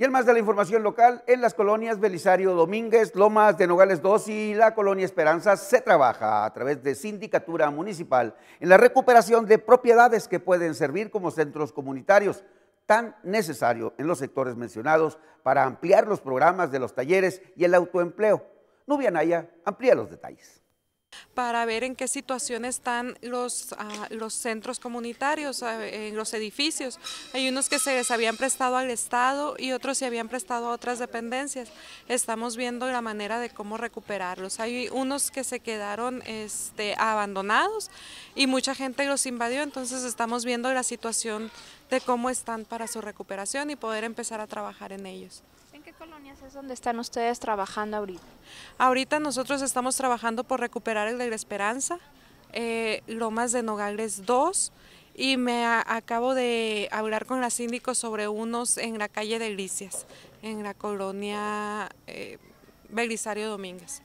Y el más de la información local, en las colonias Belisario Domínguez, Lomas de Nogales 2 y la colonia Esperanza se trabaja a través de sindicatura municipal en la recuperación de propiedades que pueden servir como centros comunitarios, tan necesario en los sectores mencionados para ampliar los programas de los talleres y el autoempleo. Nubia Naya amplía los detalles para ver en qué situación están los, ah, los centros comunitarios, en los edificios. Hay unos que se les habían prestado al Estado y otros se habían prestado a otras dependencias. Estamos viendo la manera de cómo recuperarlos. Hay unos que se quedaron este, abandonados y mucha gente los invadió, entonces estamos viendo la situación de cómo están para su recuperación y poder empezar a trabajar en ellos colonias es donde están ustedes trabajando ahorita? Ahorita nosotros estamos trabajando por recuperar el de la Esperanza, eh, Lomas de Nogales 2 y me acabo de hablar con la síndico sobre unos en la calle Delicias, en la colonia eh, Belisario Domínguez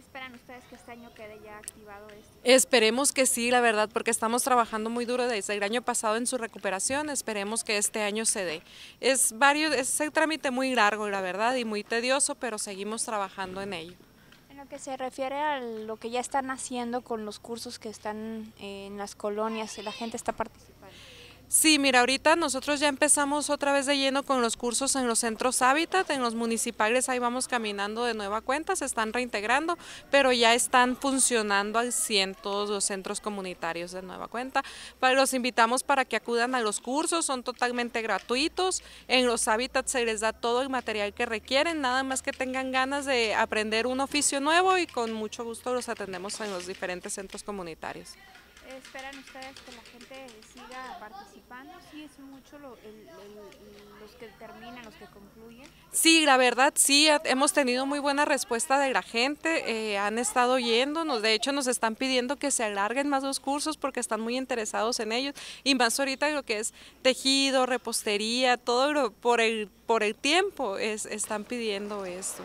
esperan ustedes que este año quede ya activado esto? Esperemos que sí, la verdad, porque estamos trabajando muy duro desde el año pasado en su recuperación, esperemos que este año se dé. Es varios, es un trámite muy largo, la verdad, y muy tedioso, pero seguimos trabajando en ello. En lo que se refiere a lo que ya están haciendo con los cursos que están en las colonias, la gente está participando. Sí, mira, ahorita nosotros ya empezamos otra vez de lleno con los cursos en los centros hábitat, en los municipales ahí vamos caminando de nueva cuenta, se están reintegrando, pero ya están funcionando al 100 los centros comunitarios de nueva cuenta. Pues, los invitamos para que acudan a los cursos, son totalmente gratuitos, en los hábitats se les da todo el material que requieren, nada más que tengan ganas de aprender un oficio nuevo y con mucho gusto los atendemos en los diferentes centros comunitarios esperan ustedes que la gente siga participando? Sí, es mucho los que terminan, los que concluyen. Sí, la verdad, sí, hemos tenido muy buena respuesta de la gente, eh, han estado yéndonos, de hecho nos están pidiendo que se alarguen más los cursos porque están muy interesados en ellos y más ahorita lo que es tejido, repostería, todo lo, por el, por el tiempo es, están pidiendo esto.